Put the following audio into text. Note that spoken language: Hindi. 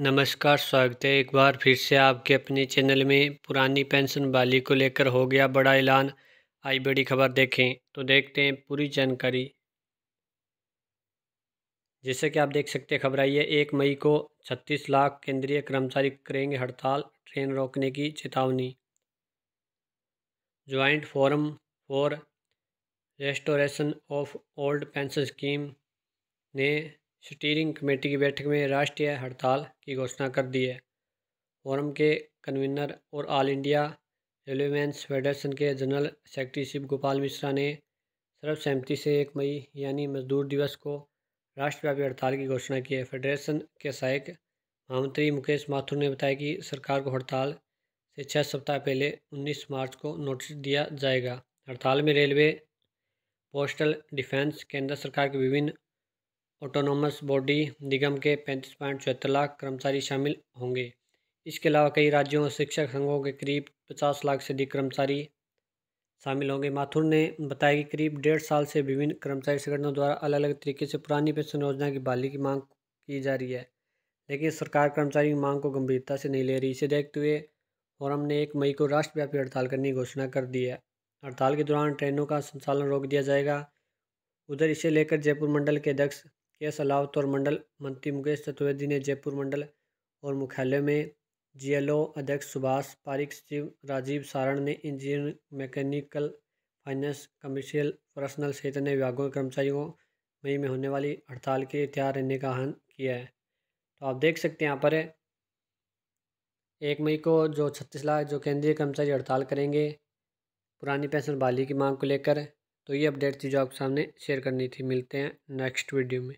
नमस्कार स्वागत है एक बार फिर से आपके अपने चैनल में पुरानी पेंशन बाली को लेकर हो गया बड़ा ऐलान आई बड़ी खबर देखें तो देखते हैं पूरी जानकारी जैसे कि आप देख सकते हैं खबर आई है एक मई को 36 लाख केंद्रीय कर्मचारी करेंगे हड़ताल ट्रेन रोकने की चेतावनी joint forum for restoration of old pension scheme ने स्टीयरिंग कमेटी की बैठक में राष्ट्रीय हड़ताल की घोषणा कर दी है फोरम के कन्वीनर और ऑल इंडिया रेलवेमैंस फेडरेशन के जनरल सेक्रेटरी शिव गोपाल मिश्रा ने सर्वसहमति से एक मई यानी मजदूर दिवस को राष्ट्रव्यापी हड़ताल की घोषणा की है फेडरेशन के सहायक महामंत्री मुकेश माथुर ने बताया कि सरकार को हड़ताल से छः सप्ताह पहले 19 मार्च को नोटिस दिया जाएगा हड़ताल में रेलवे पोस्टल डिफेंस केंद्र सरकार के विभिन्न ऑटोनोमस बॉडी निगम के पैंतीस पॉइंट चौहत्तर लाख कर्मचारी शामिल होंगे इसके अलावा कई राज्यों और शिक्षक संघों के करीब पचास लाख से अधिक कर्मचारी शामिल होंगे माथुर ने बताया कि करीब डेढ़ साल से विभिन्न कर्मचारी संगठनों द्वारा अलग अलग तरीके से पुरानी पेंशन योजना की बहाली की मांग की जा रही है लेकिन सरकार कर्मचारी की मांग को गंभीरता से नहीं ले रही इसे देखते हुए फोरम ने एक मई को राष्ट्रव्यापी हड़ताल करने की घोषणा कर दी है हड़ताल के दौरान ट्रेनों का संचालन रोक दिया जाएगा उधर इसे लेकर जयपुर मंडल के अध्यक्ष के और मंडल मंत्री मुकेश चतुर्वेदी ने जयपुर मंडल और मुख्यालय में जीएलओ अध्यक्ष सुभाष पारिक सचिव राजीव सारण ने engineer mechanical finance commercial personal सहित अन्य विभागों के कर्मचारियों मई में होने वाली हड़ताल के तैयार रहने का आह्वान किया है तो आप देख सकते हैं यहाँ पर एक मई को जो छत्तीस लाख जो केंद्रीय कर्मचारी हड़ताल करेंगे पुरानी पेंशन बहाली की मांग को लेकर तो ये अपडेट थी जो आपके सामने शेयर करनी थी मिलते हैं नेक्स्ट वीडियो में